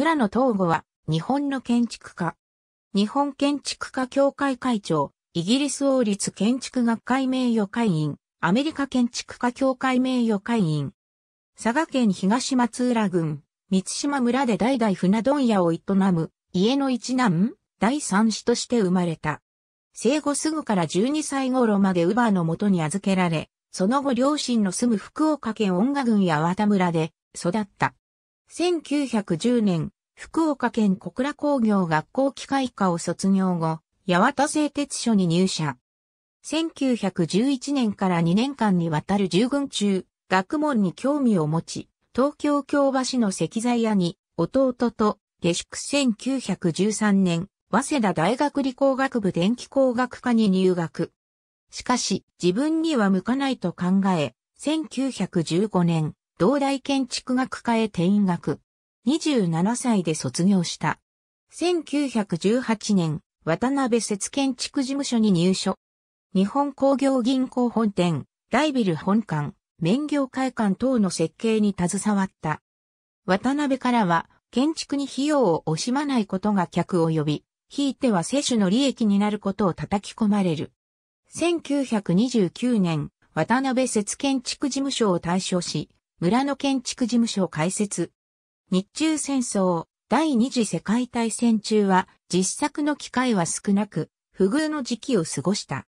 村野東吾は、日本の建築家。日本建築家協会会長、イギリス王立建築学会名誉会員、アメリカ建築家協会名誉会員。佐賀県東松浦郡、三島村で代々船問屋を営む、家の一男、第三子として生まれた。生後すぐから12歳頃までウバーの元に預けられ、その後両親の住む福岡県音賀郡や綿村で育った。1910年、福岡県小倉工業学校機械科を卒業後、八幡製鉄所に入社。1911年から2年間にわたる従軍中、学問に興味を持ち、東京京橋の石材屋に、弟と、下宿1913年、早稲田大学理工学部電気工学科に入学。しかし、自分には向かないと考え、1915年、同大建築学科へ転学。27歳で卒業した。1918年、渡辺節建築事務所に入所。日本工業銀行本店、ライビル本館、免業会館等の設計に携わった。渡辺からは、建築に費用を惜しまないことが客を呼び、引いては接種の利益になることを叩き込まれる。1929年、渡辺節建築事務所を退所し、村の建築事務所開設。日中戦争、第二次世界大戦中は実作の機会は少なく、不遇の時期を過ごした。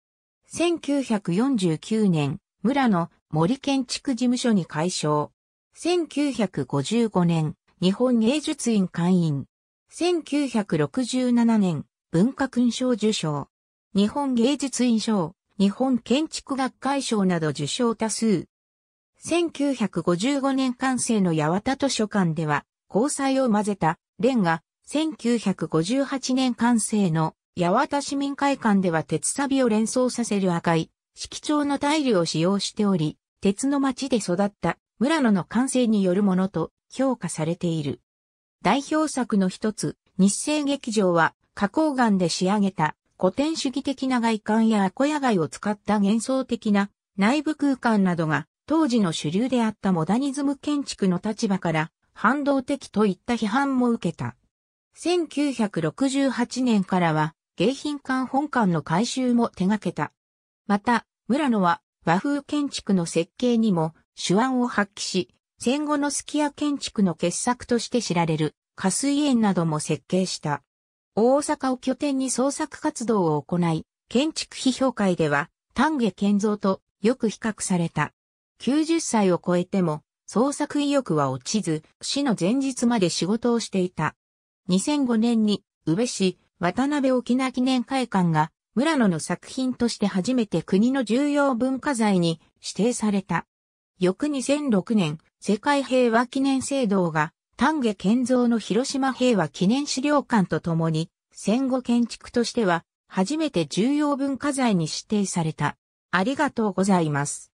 1949年、村の森建築事務所に改称。1955年、日本芸術院会員。1967年、文化勲章受賞。日本芸術院賞、日本建築学会賞など受賞多数。1955年完成の八幡図書館では、交際を混ぜたレンガ、1958年完成の八幡市民会館では鉄サビを連想させる赤い、色調のタイルを使用しており、鉄の町で育った村野の完成によるものと評価されている。代表作の一つ、日清劇場は、花崗岩で仕上げた古典主義的な外観やアコヤ街を使った幻想的な内部空間などが当時の主流であったモダニズム建築の立場から反動的といった批判も受けた。1968年からは迎賓館本館の改修も手掛けた。また、村野は和風建築の設計にも手腕を発揮し、戦後のスキア建築の傑作として知られる、加水園なども設計した。大阪を拠点に創作活動を行い、建築批評会では、丹下健造とよく比較された。90歳を超えても、創作意欲は落ちず、死の前日まで仕事をしていた。2005年に、宇部市、渡辺沖縄記念会館が、村野の作品として初めて国の重要文化財に指定された。翌2006年、世界平和記念制度が、丹下健三の広島平和記念資料館とともに、戦後建築としては、初めて重要文化財に指定された。ありがとうございます。